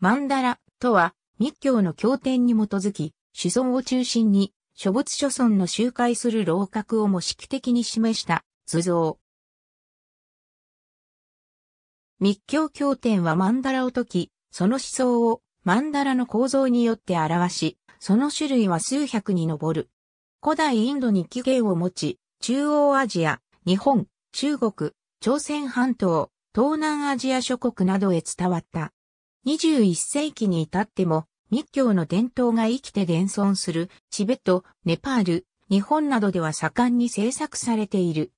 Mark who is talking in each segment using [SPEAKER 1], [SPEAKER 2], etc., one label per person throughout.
[SPEAKER 1] マンダラとは密教の経典に基づき、子孫を中心に諸仏諸尊の周回する楼閣を模式的に示した図像。密教経典は曼荼羅を解き、その思想を曼荼羅の構造によって表し、その種類は数百に上る。古代インドに起源を持ち、中央アジア、日本、中国、朝鮮半島、東南アジア諸国などへ伝わった。21世紀に至っても密教の伝統が生きて伝存するチベット、ネパール、日本などでは盛んに制作されている。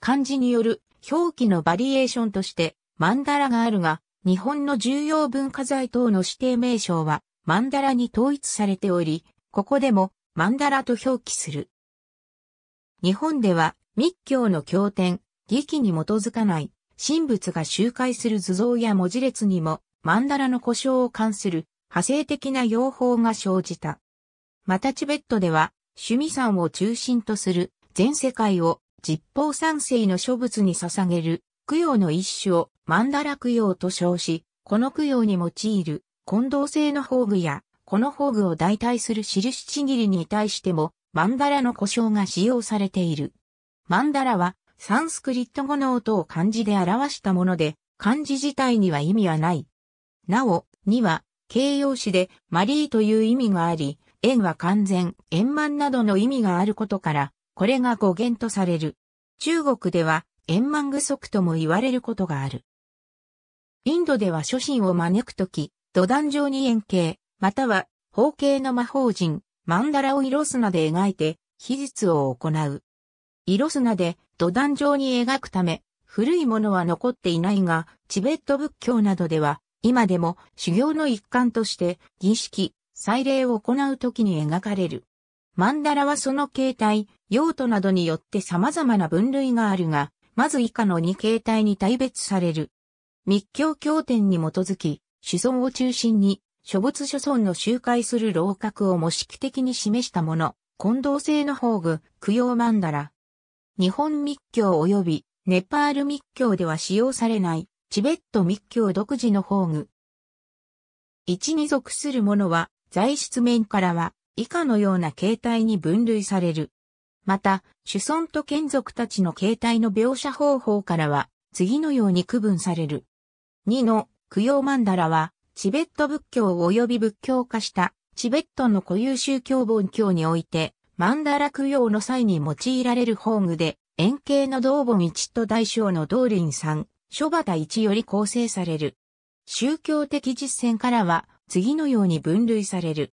[SPEAKER 1] 漢字による表記のバリエーションとしてマンダラがあるが、日本の重要文化財等の指定名称はマンダラに統一されており、ここでもマンダラと表記する。日本では密教の経典、儀記に基づかない神仏が集会する図像や文字列にもマンダラの故障を関する派生的な用法が生じた。またチベットでは、趣味山を中心とする全世界を実法三世の諸仏に捧げる供養の一種をマンダラ供養と称し、この供養に用いる混同性の宝具や、この宝具を代替する印ちぎりに対しても、マンダラの故障が使用されている。マンダラは、サンスクリット語の音を漢字で表したもので、漢字自体には意味はない。なお、2は、形容詞でマリーという意味があり、円は完全、円満などの意味があることから、これが語源とされる。中国では、円満具足とも言われることがある。インドでは諸神を招くとき、土壇上に円形、または、方形の魔法人、マンダラを色砂で描いて、秘術を行う。色砂で土壇上に描くため、古いものは残っていないが、チベット仏教などでは、今でも修行の一環として儀式、祭礼を行う時に描かれる。マンダラはその形態、用途などによって様々な分類があるが、まず以下の2形態に大別される。密教経典に基づき、主孫を中心に、諸仏諸尊の集会する楼閣を模式的に示したもの、混同性の宝具、供養マンダラ。日本密教及びネパール密教では使用されないチベット密教独自の法具。一に属するものは、材質面からは、以下のような形態に分類される。また、主尊と眷属たちの形態の描写方法からは、次のように区分される。二の、供養曼ダラは、チベット仏教及び仏教化したチベットの固有宗教本教において、曼ダラ供養の際に用いられる法具で、円形の道本1と大小の道林3、諸畑一より構成される。宗教的実践からは次のように分類される。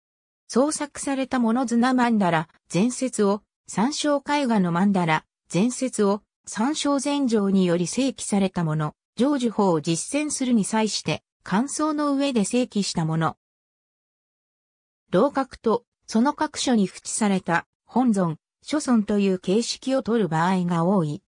[SPEAKER 1] 創作されたものマンダラ、前説を、参照絵画のンダラ、前説を、参照前上により正規されたもの、成就法を実践するに際して、感想の上で正規したもの。老格と、その各所に付置された、本尊、諸尊という形式を取る場合が多い。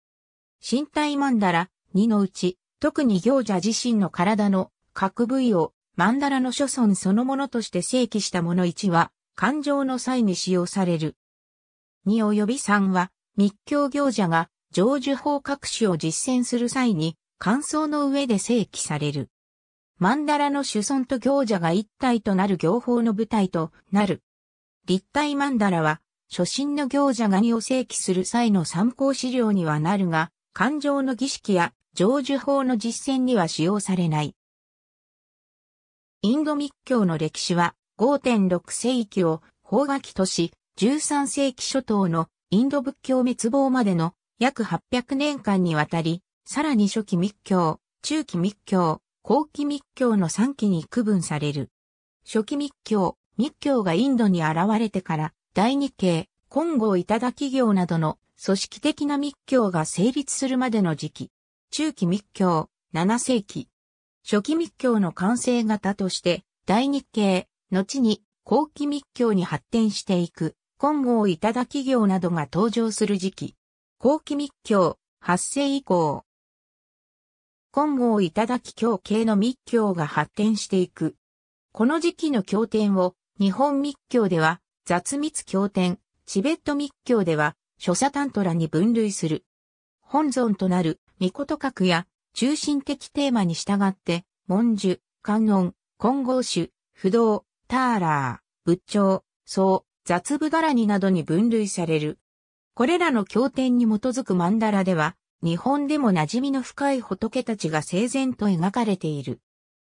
[SPEAKER 1] 身体ンダラ、2のうち、特に行者自身の体の各部位を曼荼羅の諸村そのものとして正規したもの1は、感情の際に使用される。2及び3は、密教行者が成就法各種を実践する際に、感想の上で正規される。曼荼羅の主尊と行者が一体となる行法の舞台となる。立体曼荼羅は、初心の行者が二を正規する際の参考資料にはなるが、感情の儀式や成就法の実践には使用されない。インド密教の歴史は5.6世紀を法書きとし、13世紀初頭のインド仏教滅亡までの約800年間にわたり、さらに初期密教、中期密教、後期密教の3期に区分される。初期密教、密教がインドに現れてから、第二系、金剛だ企業などの組織的な密教が成立するまでの時期。中期密教、7世紀。初期密教の完成型として、大日系、後に後期密教に発展していく、金剛いただ企業などが登場する時期。後期密教、発生以降。金剛いただき教系の密教が発展していく。この時期の経典を、日本密教では、雑密経典、チベット密教では、諸社タントラに分類する。本尊となる御言格や中心的テーマに従って、文殊、観音、金剛種、不動、ターラー、仏頂、僧、雑部柄になどに分類される。これらの経典に基づく曼荼羅では、日本でも馴染みの深い仏たちが整然と描かれている。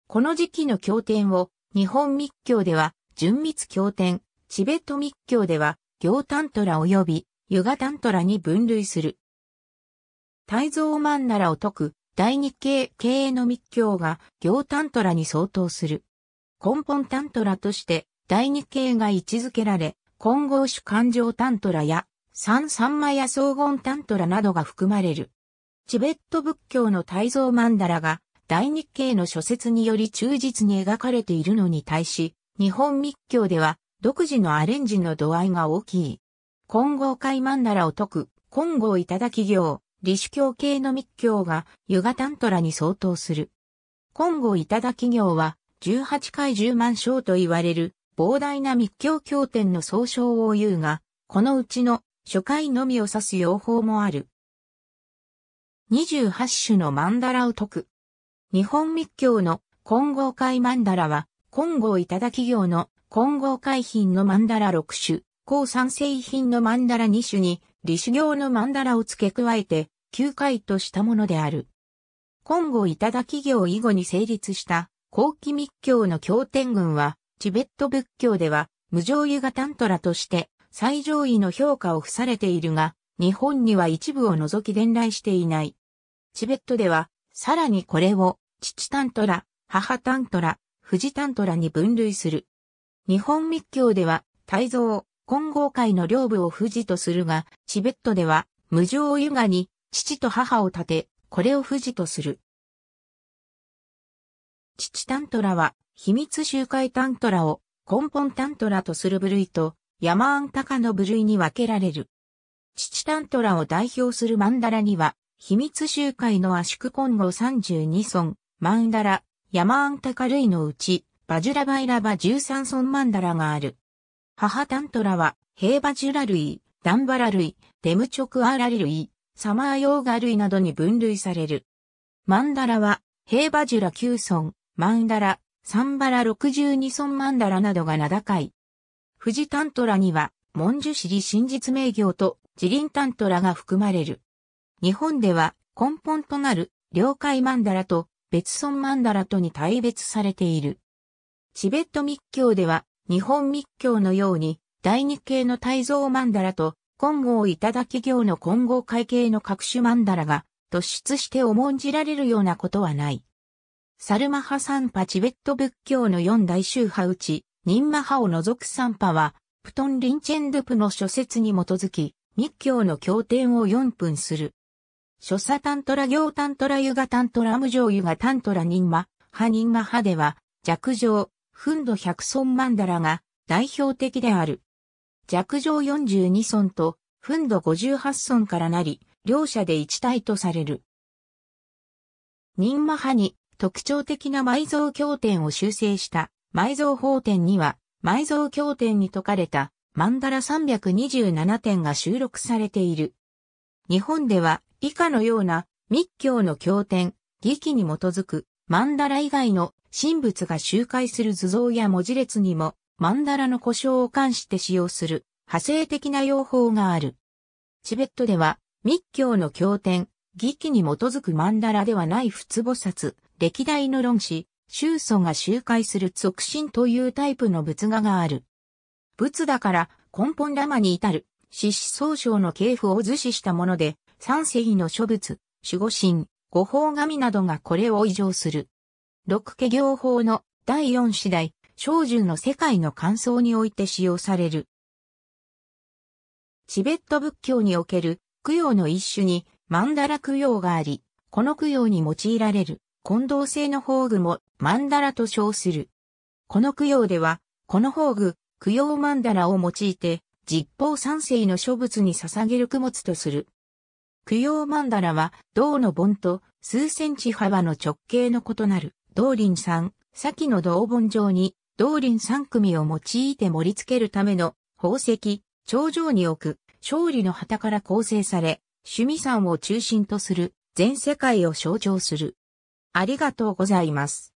[SPEAKER 1] この時期の経典を、日本密教では、純密経典、チベット密教では、行タントラ及び、ユガタントラに分類する。大蔵万奈らを解く、大日系経営の密教が行タントラに相当する。根本タントラとして大日系が位置づけられ、混合種感情タントラや三三魔や荘厳タントラなどが含まれる。チベット仏教の大蔵万奈ダが大日系の諸説により忠実に描かれているのに対し、日本密教では独自のアレンジの度合いが大きい。混合会万奈ダを解く、混合頂き行、李主教系の密教がユガタントラに相当する。今後いただ企業は18回10万章と言われる膨大な密教経典の総称を言うが、このうちの初回のみを指す用法もある。28種の曼荼羅を解く。日本密教の混合会曼荼羅は、混合いただ企業の混合会品の曼荼羅6種、高三製品の曼荼羅2種に、李主行の曼荼羅を付け加えて、9回としたものである。今後頂き行以後に成立した後期密教の経典群は、チベット仏教では無常湯がタントラとして最上位の評価を付されているが、日本には一部を除き伝来していない。チベットでは、さらにこれを、父タントラ、母タントラ、富士タントラに分類する。日本密教では、大蔵、金剛会の領部を富士とするが、チベットでは、無常湯河に、父と母を立て、これを富士とする。父タントラは、秘密集会タントラを根本タントラとする部類と、山タカの部類に分けられる。父タントラを代表するマンダラには、秘密集会の圧縮混合32村、マンダラ、山タカ類のうち、バジュラバイラバ13村マンダラがある。母タントラは、ヘイバジュラ類、ダンバラ類、デムチョクアーラ類、サマーヨーガ類などに分類される。マンダラは、ヘイバジュラ9村、マンダラ、サンバラ62村マンダラなどが名高い。富士タントラには、モンジュシリ真実名業と、ジリンタントラが含まれる。日本では、根本となる、領海マンダラと、別村マンダラとに対別されている。チベット密教では、日本密教のように、第二系の大蔵マンダラと、金剛頂行の金剛会計の各種曼荼羅が突出して重んじられるようなことはない。サルマハ三派チベット仏教の四大宗派うち、ニンマ派を除く三派は、プトン・リンチェンドゥプの諸説に基づき、密教の経典を4分する。諸左タントラ行タントラユガタントラ無常ユガタントラニンマ、派ニンマ派では、弱上、フンド百尊曼荼羅が代表的である。弱上42村と、憤怒58村からなり、両者で一体とされる。ニンマ派に特徴的な埋蔵経典を修正した埋蔵法典には、埋蔵経典に解かれた曼ンダ327点が収録されている。日本では以下のような密教の経典、儀器に基づく曼荼羅以外の神仏が周回する図像や文字列にもマンダラの故障を冠して使用する派生的な用法がある。チベットでは密教の経典、儀記に基づくマンダラではない仏菩薩、歴代の論師、宗祖が集会する促進というタイプの仏画がある。仏だから根本ラマに至る、獅子総称の系譜を図示したもので、三世紀の諸仏、守護神、五法神などがこれを異常する。六家行法の第四次第長寿の世界の感想において使用される。チベット仏教における供養の一種にマンダラ供養があり、この供養に用いられる混同性の宝具もマンダラと称する。この供養では、この宝具、供養マンダラを用いて、実法三世の諸仏に捧げる供物とする。供養マンダラは、銅の盆と数センチ幅の直径の異なる、銅林ん、先の銅盆状に同輪三組を用いて盛り付けるための宝石、頂上に置く、勝利の旗から構成され、趣味山を中心とする全世界を象徴する。ありがとうございます。